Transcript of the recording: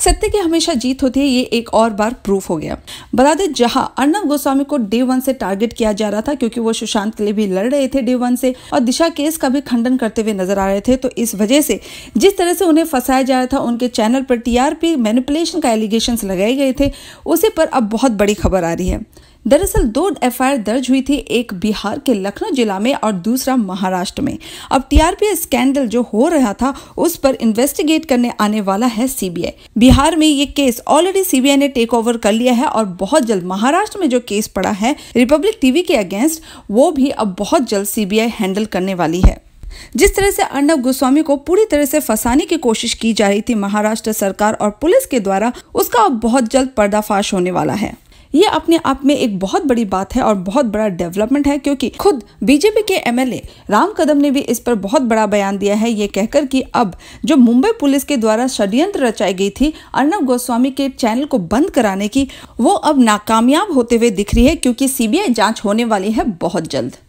सत्य की हमेशा जीत होती है ये एक और बार प्रूफ हो गया बता दें जहां अर्नब गोस्वामी को डे वन से टारगेट किया जा रहा था क्योंकि वो सुशांत के लिए भी लड़ रहे थे डे वन से और दिशा केस का भी खंडन करते हुए नजर आ रहे थे तो इस वजह से जिस तरह से उन्हें फंसाया जा रहा था उनके चैनल पर टीआरपी मैनिपुलेशन का एलिगेशन लगाए गए थे उसी पर अब बहुत बड़ी खबर आ रही है दरअसल दो एफआईआर दर्ज हुई थी एक बिहार के लखनऊ जिला में और दूसरा महाराष्ट्र में अब टीआरपी स्कैंडल जो हो रहा था उस पर इन्वेस्टिगेट करने आने वाला है सीबीआई बिहार में ये केस ऑलरेडी सीबीआई ने टेक ओवर कर लिया है और बहुत जल्द महाराष्ट्र में जो केस पड़ा है रिपब्लिक टीवी के अगेंस्ट वो भी अब बहुत जल्द सीबीआई हैंडल करने वाली है जिस तरह से अर्णव गोस्वामी को पूरी तरह से फंसाने की कोशिश की जा रही थी महाराष्ट्र सरकार और पुलिस के द्वारा उसका अब बहुत जल्द पर्दाफाश होने वाला है ये अपने आप में एक बहुत बड़ी बात है और बहुत बड़ा डेवलपमेंट है क्योंकि खुद बीजेपी के एमएलए राम कदम ने भी इस पर बहुत बड़ा बयान दिया है ये कहकर कि अब जो मुंबई पुलिस के द्वारा षड्यंत्र रचाई गई थी अर्नब गोस्वामी के चैनल को बंद कराने की वो अब नाकामयाब होते हुए दिख रही है क्योंकि सीबीआई जांच होने वाली है बहुत जल्द